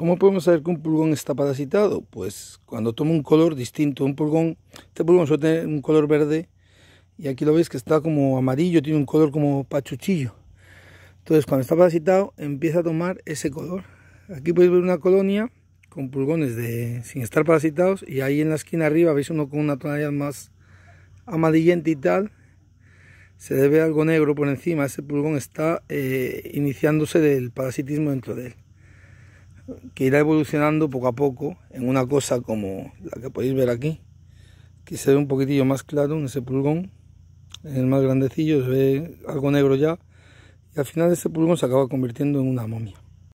¿Cómo podemos saber que un pulgón está parasitado? Pues cuando toma un color distinto, un pulgón, este pulgón suele tener un color verde y aquí lo veis que está como amarillo, tiene un color como pachuchillo. Entonces cuando está parasitado empieza a tomar ese color. Aquí podéis ver una colonia con pulgones de, sin estar parasitados y ahí en la esquina arriba veis uno con una tonalidad más amarillenta y tal. Se debe algo negro por encima, ese pulgón está eh, iniciándose del parasitismo dentro de él que irá evolucionando poco a poco en una cosa como la que podéis ver aquí, que se ve un poquitillo más claro en ese pulgón, en el más grandecillo se ve algo negro ya, y al final ese pulgón se acaba convirtiendo en una momia.